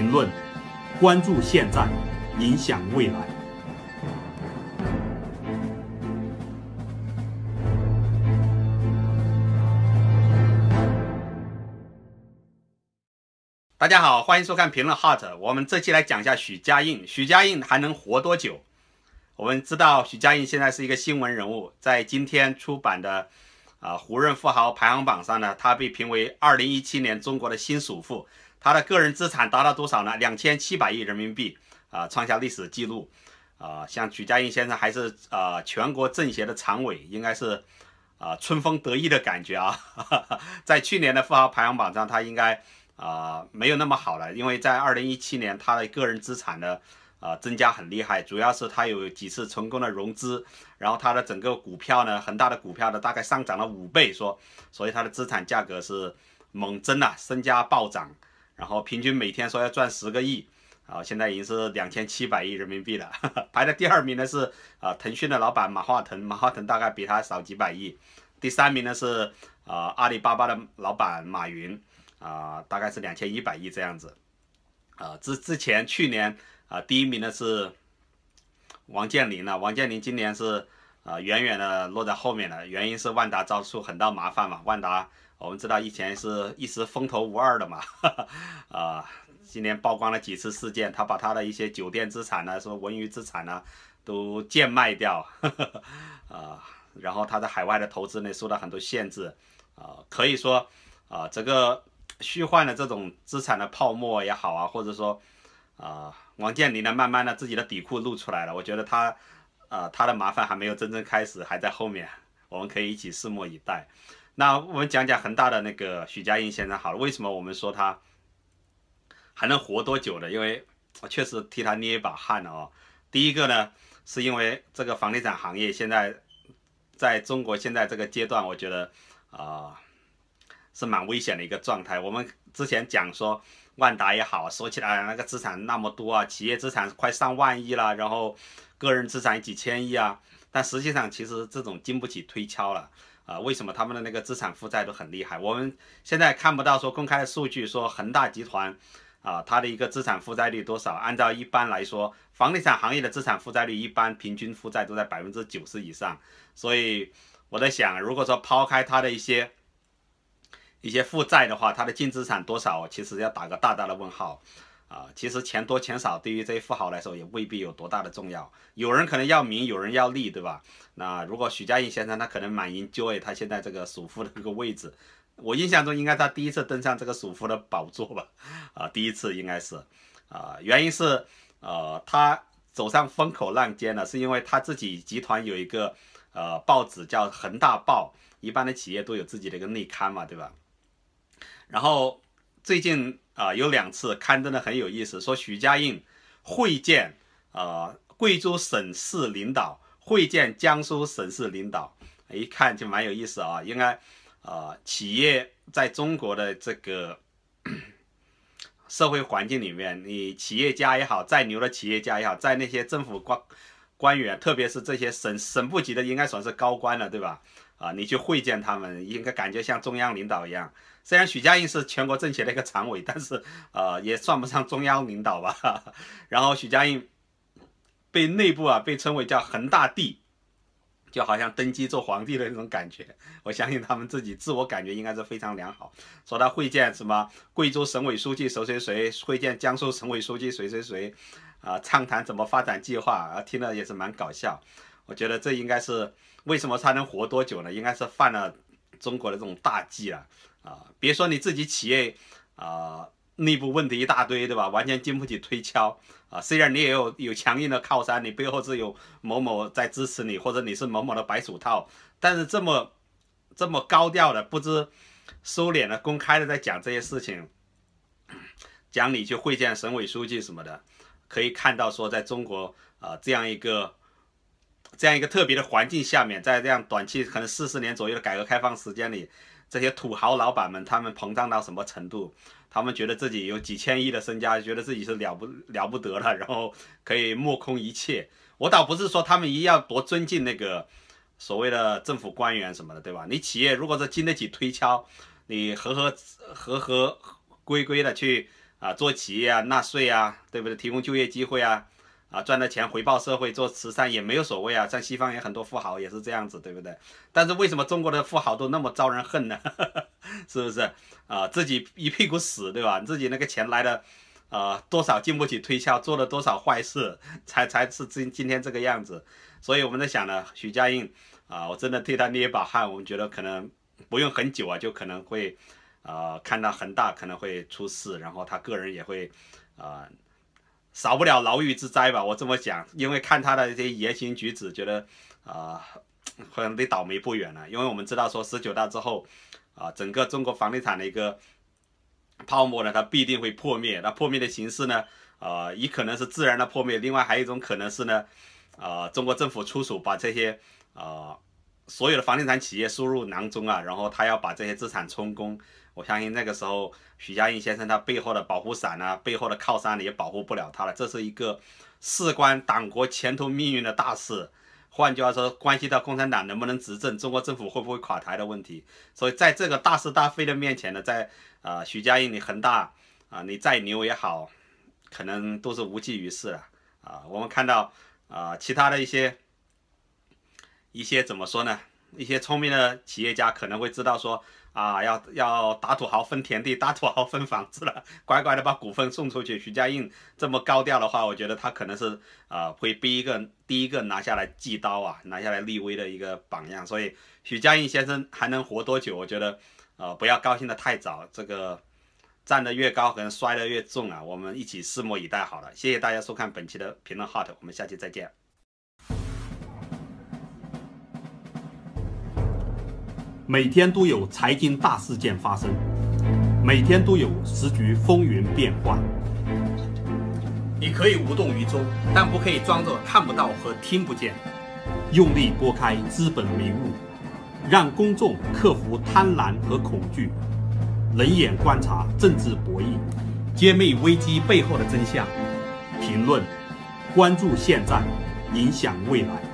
评论，关注现在，影响未来。大家好，欢迎收看《评论 h o t 我们这期来讲一下许家印，许家印还能活多久？我们知道，许家印现在是一个新闻人物，在今天出版的《啊胡润富豪排行榜》上呢，他被评为二零一七年中国的新首富。他的个人资产达到多少呢？两千七百亿人民币，啊，创下历史记录，啊，像许家印先生还是啊全国政协的常委，应该是啊春风得意的感觉啊。在去年的富豪排行榜上，他应该啊没有那么好了，因为在二零一七年他的个人资产的啊增加很厉害，主要是他有几次成功的融资，然后他的整个股票呢，恒大的股票呢大概上涨了五倍，说，所以他的资产价格是猛增啊，身家暴涨。然后平均每天说要赚十个亿，啊，现在已经是两千七百亿人民币了。排在第二名的是啊，腾讯的老板马化腾，马化腾大概比他少几百亿。第三名呢是啊，阿里巴巴的老板马云，啊，大概是两千一百亿这样子。啊，之之前去年啊，第一名呢是王健林了，王健林今年是啊，远远的落在后面了。原因是万达招受很大麻烦嘛，万达。我们知道以前是一时风头无二的嘛，哈哈，啊，今年曝光了几次事件，他把他的一些酒店资产呢，说文娱资产呢，都贱卖掉，啊，然后他在海外的投资呢受到很多限制，啊，可以说啊，这个虚幻的这种资产的泡沫也好啊，或者说啊，王健林呢慢慢的自己的底裤露出来了，我觉得他，啊，他的麻烦还没有真正开始，还在后面，我们可以一起拭目以待。那我们讲讲恒大的那个许家印先生好了，为什么我们说他还能活多久呢？因为确实替他捏一把汗哦。第一个呢，是因为这个房地产行业现在在中国现在这个阶段，我觉得啊是蛮危险的一个状态。我们之前讲说万达也好，说起来那个资产那么多啊，企业资产快上万亿了，然后个人资产几千亿啊，但实际上其实这种经不起推敲了。啊，为什么他们的那个资产负债都很厉害？我们现在看不到说公开的数据，说恒大集团，啊，它的一个资产负债率多少？按照一般来说，房地产行业的资产负债率一般平均负债都在百分之九十以上。所以我在想，如果说抛开它的一些一些负债的话，它的净资产多少？其实要打个大大的问号。啊，其实钱多钱少，对于这些富豪来说也未必有多大的重要。有人可能要名，有人要利，对吧？那如果许家印先生，他可能满心 joy，他现在这个首富的这个位置，我印象中应该他第一次登上这个首富的宝座吧？啊，第一次应该是，啊，原因是，呃，他走上风口浪尖了，是因为他自己集团有一个呃报纸叫《恒大报》，一般的企业都有自己的一个内刊嘛，对吧？然后。最近啊，有两次刊登的很有意思，说许家印会见啊贵州省市领导，会见江苏省市领导，一看就蛮有意思啊。应该啊，企业在中国的这个社会环境里面，你企业家也好，再牛的企业家也好，在那些政府官官员，特别是这些省省部级的，应该算是高官了，对吧？啊，你去会见他们，应该感觉像中央领导一样。虽然许家印是全国政协的一个常委，但是呃，也算不上中央领导吧。然后许家印被内部啊被称为叫恒大帝，就好像登基做皇帝的那种感觉。我相信他们自己自我感觉应该是非常良好。说他会见什么贵州省委书记谁谁谁，会见江苏省委书记谁谁谁，啊，畅谈怎么发展计划，啊，听了也是蛮搞笑。我觉得这应该是。为什么他能活多久呢？应该是犯了中国的这种大忌了啊！别说你自己企业啊，内部问题一大堆，对吧？完全经不起推敲啊！虽然你也有有强硬的靠山，你背后是有某某在支持你，或者你是某某的白手套，但是这么这么高调的、不知收敛的、公开的在讲这些事情，讲你去会见省委书记什么的，可以看到说，在中国啊，这样一个。这样一个特别的环境下面，在这样短期可能四十年左右的改革开放时间里，这些土豪老板们他们膨胀到什么程度？他们觉得自己有几千亿的身家，觉得自己是了不了不得了，然后可以目空一切。我倒不是说他们一定要多尊敬那个所谓的政府官员什么的，对吧？你企业如果是经得起推敲，你合合合合规规的去啊做企业啊，纳税啊，对不对？提供就业机会啊。啊，赚了钱回报社会做慈善也没有所谓啊，像西方也很多富豪也是这样子，对不对？但是为什么中国的富豪都那么招人恨呢？是不是？啊，自己一屁股屎，对吧？你自己那个钱来的，呃，多少经不起推敲，做了多少坏事，才才是今今天这个样子。所以我们在想呢，许家印啊，我真的替他捏一把汗。我们觉得可能不用很久啊，就可能会，啊，看到恒大可能会出事，然后他个人也会，啊。少不了牢狱之灾吧，我这么讲，因为看他的这些言行举止，觉得，啊，可能离倒霉不远了。因为我们知道说，十九大之后，啊，整个中国房地产的一个泡沫呢，它必定会破灭。那破灭的形式呢，啊，以可能是自然的破灭，另外还有一种可能是呢，啊，中国政府出手把这些，啊。所有的房地产企业收入囊中啊，然后他要把这些资产充公。我相信那个时候，许家印先生他背后的保护伞啊，背后的靠山，你也保护不了他了。这是一个事关党国前途命运的大事，换句话说，关系到共产党能不能执政，中国政府会不会垮台的问题。所以在这个大是大非的面前呢，在啊，许家印，你恒大啊，你再牛也好，可能都是无济于事啊。啊，我们看到啊，其他的一些。一些怎么说呢？一些聪明的企业家可能会知道说啊，要要打土豪分田地，打土豪分房子了，乖乖的把股份送出去。徐家印这么高调的话，我觉得他可能是啊，会逼一个第一个拿下来祭刀啊，拿下来立威的一个榜样。所以徐家印先生还能活多久？我觉得呃，不要高兴的太早，这个站得越高，可能摔得越重啊。我们一起拭目以待好了，谢谢大家收看本期的评论 Hot，我们下期再见。每天都有财经大事件发生，每天都有时局风云变幻。你可以无动于衷，但不可以装作看不到和听不见。用力拨开资本迷雾，让公众克服贪婪和恐惧，冷眼观察政治博弈，揭秘危机背后的真相。评论，关注现在，影响未来。